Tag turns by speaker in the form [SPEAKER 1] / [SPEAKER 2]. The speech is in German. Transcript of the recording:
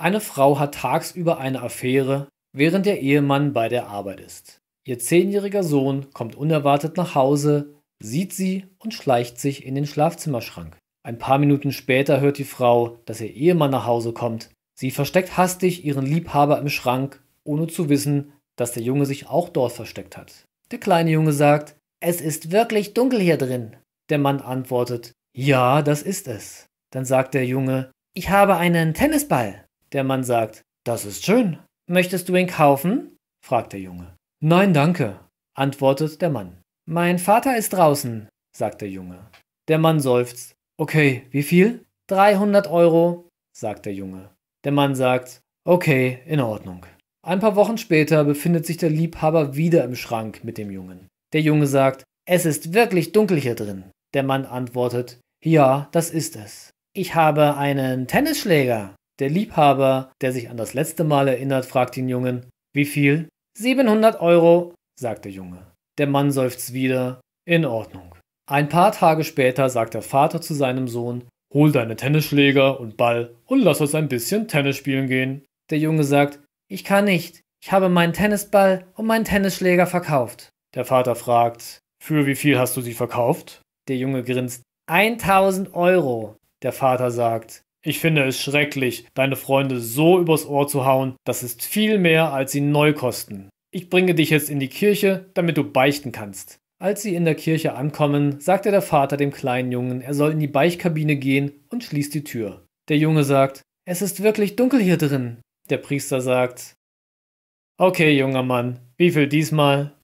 [SPEAKER 1] Eine Frau hat tagsüber eine Affäre, während der Ehemann bei der Arbeit ist. Ihr zehnjähriger Sohn kommt unerwartet nach Hause, sieht sie und schleicht sich in den Schlafzimmerschrank. Ein paar Minuten später hört die Frau, dass ihr Ehemann nach Hause kommt. Sie versteckt hastig ihren Liebhaber im Schrank, ohne zu wissen, dass der Junge sich auch dort versteckt hat. Der kleine Junge sagt, es ist wirklich dunkel hier drin. Der Mann antwortet, ja, das ist es. Dann sagt der Junge, ich habe einen Tennisball. Der Mann sagt, das ist schön. Möchtest du ihn kaufen? fragt der Junge. Nein, danke, antwortet der Mann. Mein Vater ist draußen, sagt der Junge. Der Mann seufzt. Okay, wie viel? 300 Euro, sagt der Junge. Der Mann sagt, okay, in Ordnung. Ein paar Wochen später befindet sich der Liebhaber wieder im Schrank mit dem Jungen. Der Junge sagt, es ist wirklich dunkel hier drin. Der Mann antwortet, ja, das ist es. Ich habe einen Tennisschläger. Der Liebhaber, der sich an das letzte Mal erinnert, fragt den Jungen, wie viel? 700 Euro, sagt der Junge. Der Mann seufzt wieder, in Ordnung. Ein paar Tage später sagt der Vater zu seinem Sohn, hol deine Tennisschläger und Ball und lass uns ein bisschen Tennis spielen gehen. Der Junge sagt, ich kann nicht, ich habe meinen Tennisball und meinen Tennisschläger verkauft. Der Vater fragt, für wie viel hast du sie verkauft? Der Junge grinst, 1000 Euro. Der Vater sagt, ich finde es schrecklich, deine Freunde so übers Ohr zu hauen, das ist viel mehr, als sie neu kosten. Ich bringe dich jetzt in die Kirche, damit du beichten kannst. Als sie in der Kirche ankommen, sagte der Vater dem kleinen Jungen, er soll in die Beichkabine gehen und schließt die Tür. Der Junge sagt, es ist wirklich dunkel hier drin. Der Priester sagt, okay, junger Mann, wie viel diesmal?